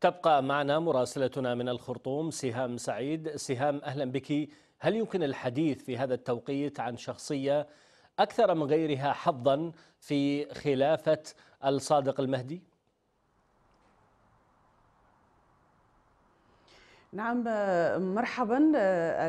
تبقى معنا مراسلتنا من الخرطوم سهام سعيد سهام أهلا بك هل يمكن الحديث في هذا التوقيت عن شخصية أكثر من غيرها حظا في خلافة الصادق المهدي؟ نعم مرحبا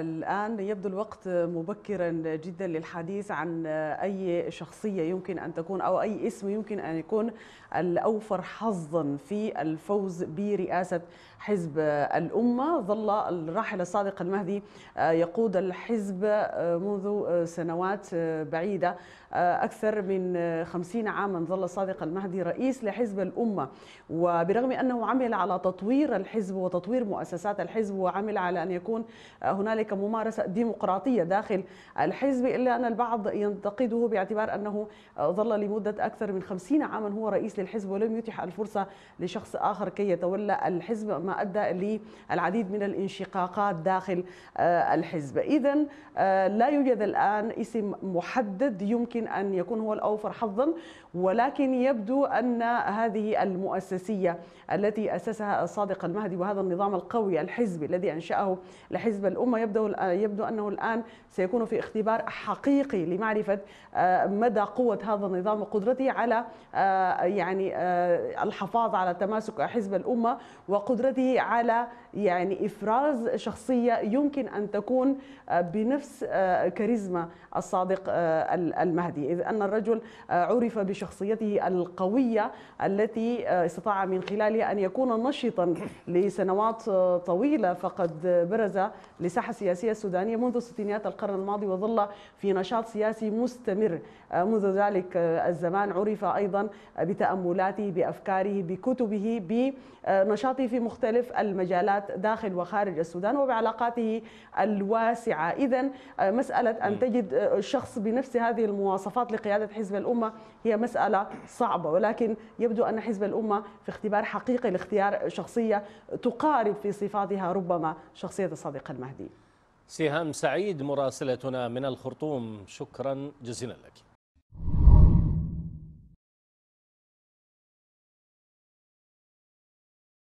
الآن يبدو الوقت مبكرا جدا للحديث عن أي شخصية يمكن أن تكون أو أي اسم يمكن أن يكون الأوفر حظا في الفوز برئاسة حزب الأمة ظل الراحل الصادق المهدي يقود الحزب منذ سنوات بعيدة أكثر من خمسين عاما ظل الصادق المهدي رئيس لحزب الأمة وبرغم أنه عمل على تطوير الحزب وتطوير مؤسسات الحزب الحزب وعمل على أن يكون هنالك ممارسة ديمقراطية داخل الحزب إلا أن البعض ينتقده باعتبار أنه ظل لمدة أكثر من 50 عاما هو رئيس للحزب ولم يتح الفرصة لشخص آخر كي يتولى الحزب ما أدى للعديد من الانشقاقات داخل الحزب إذا لا يوجد الآن اسم محدد يمكن أن يكون هو الأوفر حظا ولكن يبدو أن هذه المؤسسية التي أسسها الصادق المهدي وهذا النظام القوي الحزب الحزبي الذي أنشأه لحزب الأمة يبدو يبدو أنه الآن سيكون في اختبار حقيقي لمعرفة آه، مدى قوة هذا النظام وقدرته على آه، يعني آه، الحفاظ على تماسك حزب الأمة وقدرته على يعني إفراز شخصية يمكن أن تكون بنفس كاريزما الصادق المهدي إذ أن الرجل عرف بشخصيته القوية التي استطاع من خلالها أن يكون نشطا لسنوات طويلة طويلة فقد برز لساحة السياسية السودانية منذ ستينيات القرن الماضي وظل في نشاط سياسي مستمر منذ ذلك الزمان عرف أيضا بتأملاته بأفكاره بكتبه بنشاطه في مختلف المجالات داخل وخارج السودان وبعلاقاته الواسعة إذا مسألة أن تجد شخص بنفس هذه المواصفات لقيادة حزب الأمة هي مسألة صعبة ولكن يبدو أن حزب الأمة في اختبار حقيقي لاختيار شخصية تقارب في صفاتها بها ربما شخصية الصديق المهدي سهام سعيد مراسلتنا من الخرطوم شكرا جزيلا لك